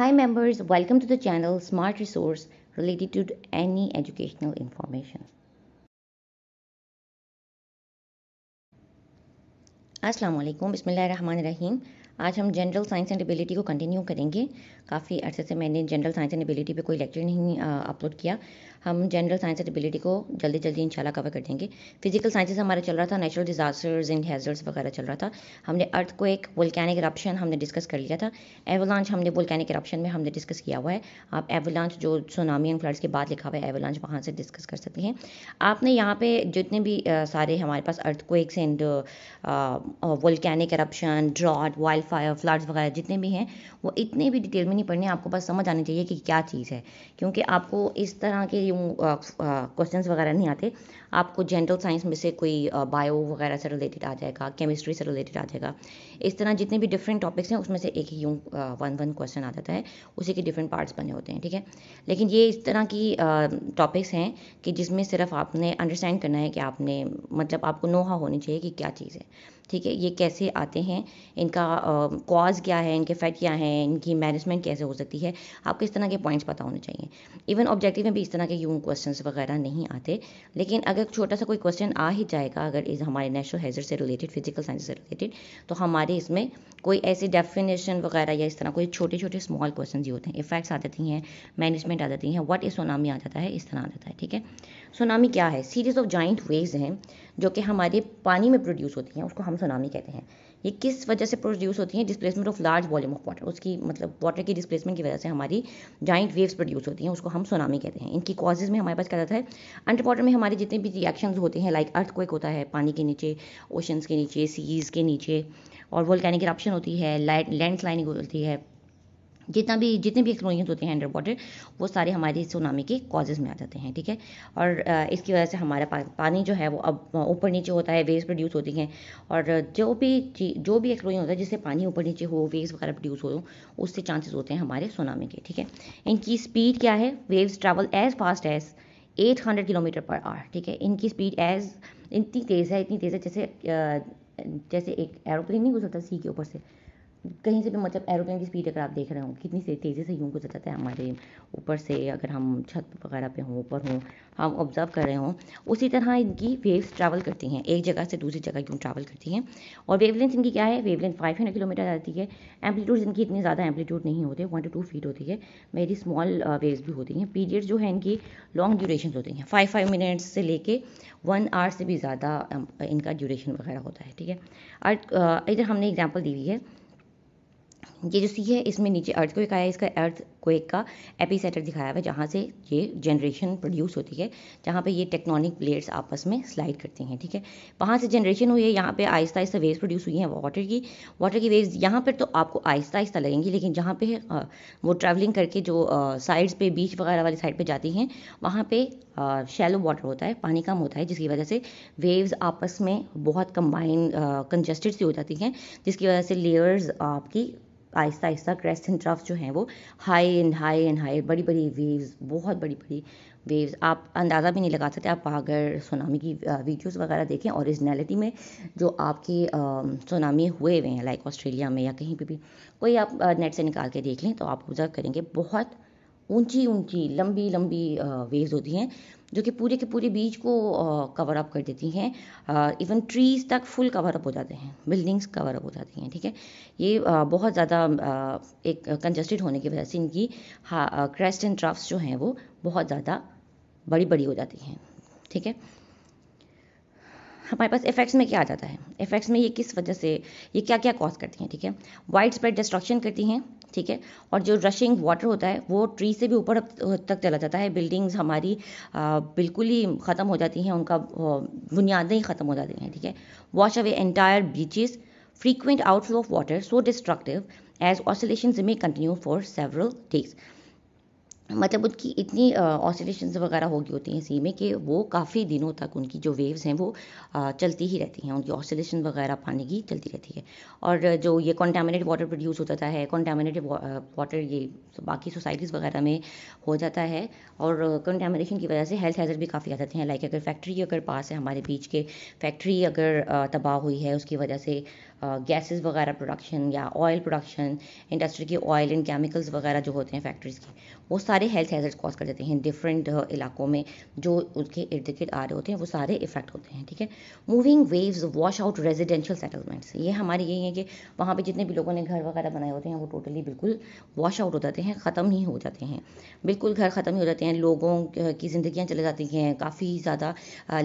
Hi members, welcome to the channel Smart Resource related to any educational information. Assalamu alaikum, Bismillahirrahmanirrahim. आज हम general science and ability को continue करेंगे काफ़ी अर्से से मैंने जनरल साइंस एंड एबिलिटी पे कोई लेक्चर नहीं अपलोड किया हम जनरल साइंस एंड एबिलिटी को जल्दी जल्दी इंशाल्लाह कवर कर देंगे फिजिकल साइंसेस हमारा चल रहा था नेचुरल डिजास्टर्स एंड हैजर्ड्स वगैरह चल रहा था हमने अर्थ को एक वोल्कैनिक इरप्शन हमने डिस्कस कर लिया था एवलांच हमने वोल्कैनिक इरप्शन में हमने डिस्कस किया हुआ है आप एवलांच जो सुनामी एंड फ्लड्स के बाद लिखा हुआ है एवलांच वहाँ से डिस्कस कर सकते हैं आपने यहाँ पे जितने भी सारे हमारे पास earthquake and volcanic eruption drought wildfire floods वगैरह जितने भी हैं वो इतने भी डिटेल में नहीं पढ़ने आपको बस समझ आनी चाहिए कि क्या चीज़ है क्योंकि आपको इस तरह के यूँ क्वेश्चन वगैरह नहीं आते आपको जनरल साइंस में से कोई बायो वगैरह से रिलेटेड आ जाएगा केमिस्ट्री से रिलेटेड आ जाएगा इस तरह जितने भी डिफरेंट टॉपिक्स हैं उसमें से एक ही यूँ वन वन क्वेश्चन आ जाता है उसी के डिफरेंट पार्ट्स बने होते हैं ठीक है लेकिन ये इस तरह की टॉपिक्स हैं कि जिसमें सिर्फ आपने अंडरस्टैंड करना है कि आपने मतलब आपको नोहा होनी चाहिए कि क्या चीज़ है ठीक है ये कैसे आते हैं इनका कॉज क्या है इनके फैक्ट क्या है इनकी मैनेजमेंट कैसे हो सकती है आपको इस तरह के पॉइंट्स पता होने चाहिए इवन ऑब्जेक्टिव में भी इस तरह के यूं क्वेश्चन वगैरह नहीं आते लेकिन अगर छोटा सा कोई क्वेश्चन आ ही जाएगा अगर इस हमारे नेचुरल हैजर से रिलेटेड फिजिकल साइंस से रिलेटेड तो हमारे इसमें कोई ऐसे डेफिनेशन वगैरह या इस तरह कोई छोटे छोटे स्मॉल क्वेश्चन ही होते हैं इफेक्ट्स आ जाती हैं मैनेजमेंट आ जाती हैं वट इज सोनामी आ जाता है इस तरह आ जाता है ठीक है सोनामी क्या है सीरीज ऑफ जॉइंट वेज़ हैं जो कि हमारे पानी में प्रोड्यूस होती हैं उसको हम सुनामी कहते हैं ये किस वजह से प्रोड्यूस होती हैं displacement of large volume of water उसकी मतलब वाटर की डिस्प्लेसमेंट की वजह से हमारी जॉइंट वेव्स प्रोड्यूस होती हैं उसको हम सुनामी कहते हैं इनकी कॉजेज़ में हमारे पास क्या रहता है अंडर वाटर में हमारे जितने भी रिएक्शन होते हैं लाइक अर्थ होता है पानी के नीचे ओशंस के नीचे सीज के नीचे और वोल्केनिक इरप्शन होती है लैंड स्लाइनिंग होती है जितना भी जितने भी एक्सप्लोजन होते हैं अंडर वाटर वो सारे हमारे सुनामी के कॉजेज़ में आ जाते हैं ठीक है और इसकी वजह से हमारा पा, पानी जो है वो अब ऊपर नीचे होता है वेव्स प्रोड्यूस होती हैं और जो भी जो भी एक्सप्लोजन होता है जिससे पानी ऊपर नीचे हो वेव्स वगैरह प्रोड्यूस हो उससे चांसेस होते हैं हमारे सुनामी के ठीक है इनकी स्पीड क्या है waves travel as fast as 800 kilometre per hour ठीक है इनकी स्पीड एज इतनी तेज़ है इतनी तेज़ है जैसे जैसे एक एरोप्लेन नहीं गुजरता सी के ऊपर से कहीं से भी मतलब एरोप्लेन की स्पीड अगर आप देख रहे हो कितनी से तेज़ी से यूं गुजर जाता है हमारे ऊपर से अगर हम छत वगैरह पे हों ऊपर हों हम ऑब्ज़र्व कर रहे हों उसी तरह इनकी वेव्स ट्रैवल करती हैं एक जगह से दूसरी जगह यूँ ट्रैवल करती हैं और वेवलेंथ इनकी क्या है वेवलेंथ फाइव हंड्रेड किलोमीटर आती है एम्पलीट्यूड इनकी इतनी ज़्यादा एम्पलीट्यूड नहीं होते वन टू टू फीट होती है मेरी स्मॉल वेव्स भी होती हैं पीरियड जो है इनकी लॉन्ग ड्यूरेशन होती हैं फाइव फाइव मिनट्स से लेके वन आवर से भी ज़्यादा um, इनका ड्यूरेशन वगैरह होता है ठीक है uh, इधर हमने एग्जाम्पल दी हुई है ये जो सी है इसमें नीचे अर्थ क्वेक आया इसका अर्थ क्वेक का एपी सेटर दिखाया हुआ है जहाँ से ये जनरेशन प्रोड्यूस होती है जहाँ पे ये टेक्नोनिक प्लेट्स आपस में स्लाइड करती हैं ठीक है वहाँ से जनरेशन हुई है यहाँ पे आहिस्ता आहिस्ता वेव्स प्रोड्यूस हुई हैं वाटर की वाटर की वेव्स यहाँ पर तो आपको आहिस्ता आहिस्ता लगेंगी लेकिन जहाँ पे वो ट्रैवलिंग करके जो साइड्स पर बीच वगैरह वाली साइड पर जाती हैं वहाँ पर शैलो वाटर होता है पानी कम होता है जिसकी वजह से वेव्स आपस में बहुत कंबाइन कंजस्टेड सी हो जाती हैं जिसकी वजह से लेयर्स आपकी आहिस्ता आहिस्ता क्रेस्ट एंड ट्रफ जो हैं वो high and high and high बड़ी बड़ी वेव्स बहुत बड़ी बड़ी वेव्स आप अंदाज़ा भी नहीं लगा सकते आप अगर सुनामी की वीडियोस वगैरह देखें औरिजनैलिटी में जो आपके सुनामी हुए हुए हैं लाइक ऑस्ट्रेलिया में या कहीं पर भी कोई आप नेट से निकाल के देख लें तो आप ऑब्ज़र्व करेंगे बहुत ऊंची ऊंची लंबी लंबी वेव्स होती हैं जो कि पूरे के पूरे बीच को कवर अप कर देती हैं इवन ट्रीज तक फुल कवर अप हो जाते हैं बिल्डिंग्स कवर अप हो जाती हैं ठीक है ये आ, बहुत ज़्यादा एक कंजस्टेड होने की वजह से इनकी क्रेस्ट एंड ट्राफ्स जो हैं वो बहुत ज़्यादा बड़ी बड़ी हो जाती हैं ठीक है हमारे पास इफेक्ट्स में क्या आ जाता है इफेक्ट्स में ये किस वजह से ये क्या क्या कॉज करती हैं ठीक है वाइड स्प्रेड डिस्ट्रक्शन करती हैं ठीक है और जो रशिंग वाटर होता है वो ट्री से भी ऊपर तक चला जाता है बिल्डिंग्स हमारी बिल्कुल ही ख़त्म हो जाती हैं उनका बुनियादें ही ख़त्म हो जाती हैं ठीक है wash away entire beaches frequent outflow of water so destructive as oscillation may continue for several days मतलब उनकी इतनी ऑसिलेशन वगैरह हो गई होती हैं सी में कि वो काफ़ी दिनों तक उनकी जो वेव्स हैं वो चलती ही रहती हैं उनकी ऑसिलेशन वगैरह पानी की चलती रहती है और जो ये कॉन्टामिनेट वाटर प्रोड्यूस होता है कॉन्टामिनेटेड वाटर ये बाकी सोसाइटीज़ वगैरह में हो जाता है और कॉन्टामिनेशन की वजह से हेल्थ हैज़र भी काफ़ी आ जाते हैं लाइक अगर फैक्ट्री अगर पास है हमारे बीच के फैक्ट्री अगर तबाह हुई है उसकी वजह से गैसेस वगैरह प्रोडक्शन या ऑयल प्रोडक्शन इंडस्ट्री के ऑयल एंड केमिकल्स वगैरह जो होते हैं फैक्ट्रीज़ के वो सारे हेल्थ हैजर्ड कॉज कर देते हैं डिफरेंट uh, इलाकों में जो उनके इर्द गिर्द आ रहे होते हैं वो सारे इफेक्ट होते हैं ठीक है moving waves wash out residential settlements ये हमारे यही है कि वहाँ पर जितने भी लोगों ने घर वगैरह बनाए होते हैं वो टोटली बिल्कुल वॉश आउट हो जाते हैं ख़त्म ही हो जाते हैं बिल्कुल घर ख़त्म ही हो जाते हैं लोगों uh, की ज़िंदियाँ चले जाती हैं काफ़ी ज़्यादा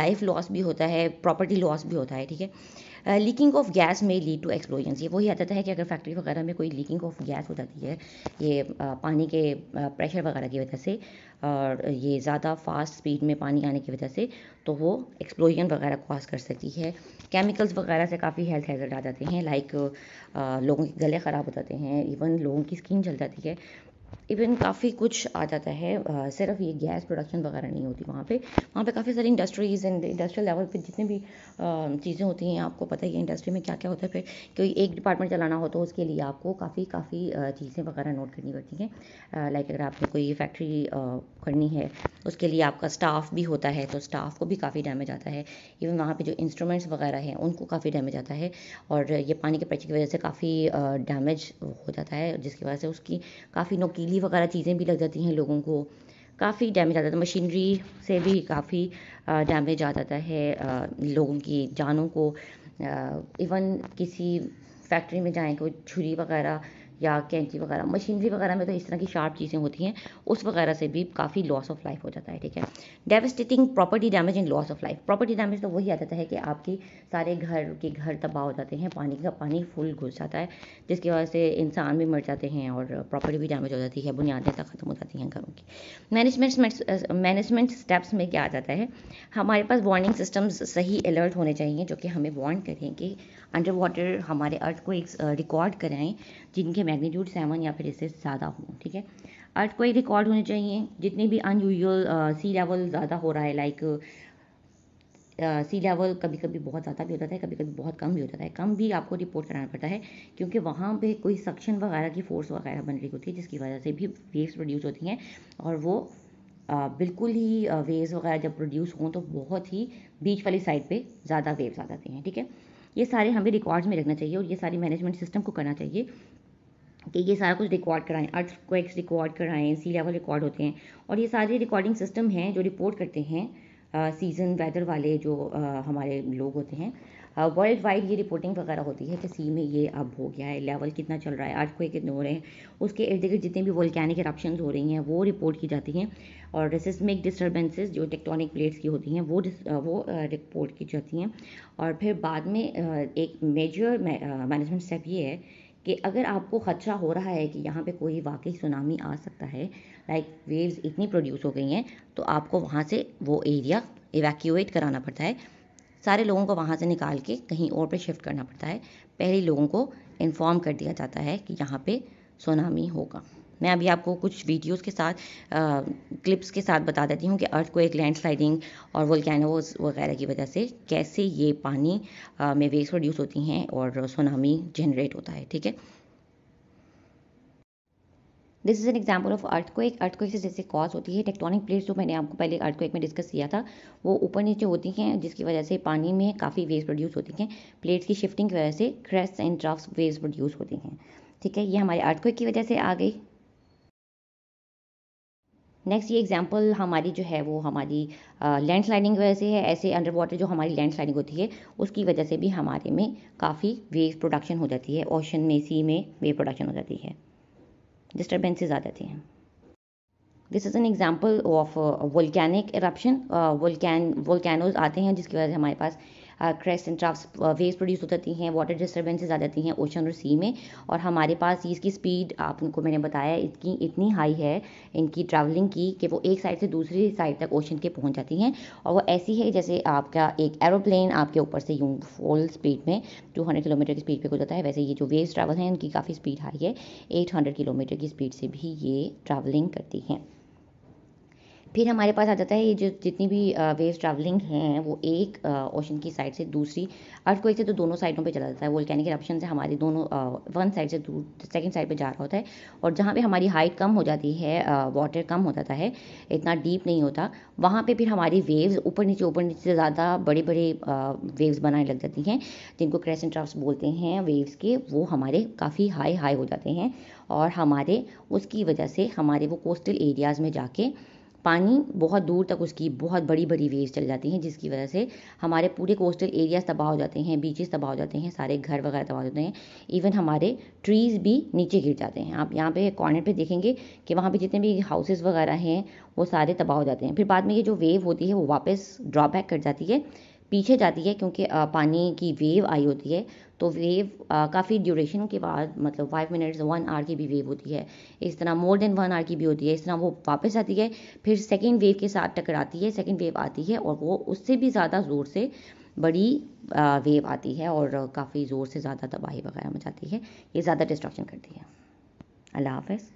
लाइफ uh, लॉस भी होता है प्रॉपर्टी लॉस भी होता है ठीक है लीकिंग ऑफ गैस में लीड टू एक्सप्लोजन ये वही आ जाता है कि अगर फैक्ट्री वगैरह में कोई लीकिंग ऑफ गैस हो जाती है ये पानी के प्रेशर वगैरह की वजह से और ये ज़्यादा फास्ट स्पीड में पानी आने की वजह से तो वो एक्सप्लोजन वगैरह कॉज कर सकती है केमिकल्स वगैरह से काफ़ी हेल्थ हैजर्ड आ जाते हैं लाइक लोगों के गले ख़राब हो जाते हैं इवन लोगों की स्किन जल जाती है इवन काफ़ी कुछ आ जाता है आ, सिर्फ ये गैस प्रोडक्शन वगैरह नहीं होती वहाँ पे वहाँ पे काफ़ी सारी इंडस्ट्रीज़ एंड इंडस्ट्रियल लेवल पे जितने भी चीज़ें होती हैं आपको पता ही है इंडस्ट्री में क्या क्या होता है फिर कोई एक डिपार्टमेंट चलाना हो तो उसके लिए आपको काफ़ी काफ़ी चीज़ें वगैरह नोट करनी पड़ती हैं लाइक अगर आपने कोई फैक्ट्री करनी है उसके लिए आपका स्टाफ भी होता है तो स्टाफ को भी काफ़ी डैमेज आता है इवन वहाँ पर जो इंस्ट्रूमेंट्स वगैरह हैं उनको काफ़ी डैमेज आता है और ये पानी के पैचे की वजह से काफ़ी डैमेज हो जाता है जिसकी वजह से उसकी काफ़ी नुक कीली वगैरह चीज़ें भी लग जाती हैं लोगों को काफ़ी डैमेज आ जाता है मशीनरी से भी काफ़ी डैमेज आ जाता है लोगों की जानों को इवन किसी फैक्ट्री में जाएँ कोई छुरी वगैरह या कैंची वगैरह मशीनरी वगैरह में तो इस तरह की शार्प चीज़ें होती हैं उस वगैरह से भी काफ़ी लॉस ऑफ लाइफ हो जाता है ठीक है devastating property damage and loss of life property damage तो वही आ जाता है कि आपके सारे घर के घर तबाह हो जाते हैं पानी का पानी फुल घुस जाता है जिसकी वजह से इंसान भी मर जाते हैं और प्रॉपर्टी भी डैमेज हो जाती है बुनियादें तक ख़त्म हो जाती हैं घरों की मैनेजमेंट मैनेजमेंट स्टेप्स में क्या आ जाता है हमारे पास वार्निंग सिस्टम्स सही अलर्ट होने चाहिए जो कि हमें वार्न करें कि अंडर वाटर हमारे अर्थ को एक रिकॉर्ड कराएं जिनके मैग्नीट्यूड सेवन या फिर इससे ज़्यादा हों ठीक है अर्थ कोई रिकॉर्ड होने चाहिए जितने भी अनयूजल सी लेवल ज़्यादा हो रहा है लाइक सी लेवल कभी कभी बहुत ज़्यादा भी हो जाता है कभी कभी बहुत कम भी हो जाता है कम भी आपको रिपोर्ट कराना पड़ता है क्योंकि वहाँ पे कोई सक्शन वगैरह की फोर्स वगैरह बन रही होती है जिसकी वजह से भी वेव्स प्रोड्यूस होती हैं और वो आ, बिल्कुल ही वेव्स वगैरह जब प्रोड्यूस हों तो बहुत ही बीच वाली साइड पर ज़्यादा वेव्स आ जाते हैं ठीक है ये सारे हमें रिकॉर्ड्स में रखना चाहिए और ये सारी मैनेजमेंट सिस्टम को करना चाहिए कि ये सारा कुछ रिकॉर्ड कराएं अर्थ क्वेक्स रिकॉर्ड कराएं सी लेवल रिकॉर्ड होते हैं और ये सारे रिकॉर्डिंग सिस्टम हैं जो रिपोर्ट करते हैं सीज़न वेदर वाले जो आ, हमारे लोग होते हैं वर्ल्ड वाइड ये रिपोर्टिंग वगैरह होती है कि सी में ये अब हो गया है लेवल कितना चल रहा है अर्थ क्वेक कितने हो रहे हैं उसके इर्द गिर्द जितने भी वोल्कैनिक इरप्शन हो रही हैं वो रिपोर्ट की जाती हैं और सिस्मिक डिस्टर्बेंसेस जो टेक्टोनिक प्लेट्स की होती हैं वो वो रिपोर्ट की जाती हैं और फिर बाद में एक मेजर मैनेजमेंट स्टेप ये है कि अगर आपको खदशा हो रहा है कि यहाँ पे कोई वाकई सुनामी आ सकता है लाइक वेव्स इतनी प्रोड्यूस हो गई हैं तो आपको वहाँ से वो एरिया इवैक्यूएट कराना पड़ता है सारे लोगों को वहाँ से निकाल के कहीं और पे शिफ्ट करना पड़ता है पहले लोगों को इन्फॉर्म कर दिया जाता है कि यहाँ पे सुनामी होगा मैं अभी आपको कुछ वीडियोस के साथ आ, क्लिप्स के साथ बता देती हूँ कि अर्थ को एक लैंडस्लाइडिंग और वोल्केनोज वगैरह की वजह से कैसे ये पानी आ, में वेस्ट प्रोड्यूस होती हैं और सोनामी जनरेट होता है ठीक है this is an example of earth को एक अर्थ से जैसे कॉज होती है टेक्टोनिक प्लेट्स जो मैंने आपको पहले अर्थ में डिस्कस किया था वो ऊपर नीचे होती हैं जिसकी वजह से पानी में काफ़ी वेस्ट प्रोड्यूस होती हैं प्लेट्स की शिफ्टिंग की वजह से crest and trough waves produce होती हैं ठीक है ये हमारे अर्थ की वजह से आ गई नेक्स्ट ये एग्जाम्पल हमारी जो है वो हमारी लैंड स्लाइडिंग वजह से है ऐसे अंडर वाटर जो हमारी लैंड स्लाइडिंग होती है उसकी वजह से भी हमारे में काफ़ी वेव प्रोडक्शन हो जाती है ओशन में सी में वेव प्रोडक्शन हो जाती है डिस्टर्बेंसेज आ जाती हैं this is an example of volcanic eruption volcano volcanoes आते हैं जिसकी वजह से हमारे पास crest and troughs waves produce हो जाती हैं वाटर डिस्टर्बेंसेज आ जाती हैं ओशन और सी में और हमारे पास इसकी स्पीड आपको मैंने बताया इसकी इतनी हाई है इनकी ट्रैवलिंग की कि वो एक साइड से दूसरी साइड तक ओशन के पहुँच जाती हैं और वो ऐसी है जैसे आपका एक एरोप्लेन आपके ऊपर से यूँ फुल स्पीड में टू किलोमीटर की स्पीड हो गुजरता है वैसे ये जो वेव्स ट्रैवल हैं इनकी काफ़ी स्पीड हाई है एट किलोमीटर की स्पीड से भी ये ट्रैवलिंग करती हैं फिर हमारे पास आ जाता है ये जो जितनी भी वेव्स ट्रैवलिंग हैं वो एक ओशन की साइड से दूसरी अर्थ एक से तो दोनों साइडों पे चला जाता है वो कैनिकल ऑप्शन से हमारी दोनों वन साइड से सेकेंड साइड पे जा रहा होता है और जहाँ पे हमारी हाइट कम हो जाती है वाटर कम हो जाता है इतना डीप नहीं होता वहाँ पर फिर हमारी वेव्स ऊपर नीचे ऊपर नीचे ज़्यादा बड़े बड़े वेव्स बनाने लग जाती हैं जिनको एंड ट्राफ्स बोलते हैं वेव्स के वो हमारे काफ़ी हाई हाई हो जाते हैं और हमारे उसकी वजह से हमारे वो कोस्टल एरियाज़ में जाके पानी बहुत दूर तक उसकी बहुत बड़ी बड़ी वेव्स चल जाती हैं जिसकी वजह से हमारे पूरे कोस्टल एरियाज़ तबाह हो जाते हैं बीचेस तबाह हो जाते हैं सारे घर वगैरह तबाह हो जाते हैं इवन हमारे ट्रीज़ भी नीचे गिर जाते हैं आप यहाँ पे कॉर्नर पे देखेंगे कि वहाँ पे जितने भी हाउसेस वगैरह हैं वो सारे तबाह हो जाते हैं फिर बाद में ये जो वेव होती है वो वापस ड्रॉबैक कर जाती है पीछे जाती है क्योंकि पानी की वेव आई होती है तो वेव काफ़ी ड्यूरेशन के बाद मतलब फाइव मिनट्स वन आवर की भी वेव होती है इस तरह मोर देन वन आवर की भी होती है इस तरह वो वापस आती है फिर सेकेंड वेव के साथ टकराती है सेकेंड वेव आती है और वो उससे भी ज़्यादा ज़ोर से बड़ी वेव आती है और काफ़ी ज़ोर से ज़्यादा तबाही वगैरह मचाती है ये ज़्यादा डिस्ट्रक्शन करती है अल्लाह हाफ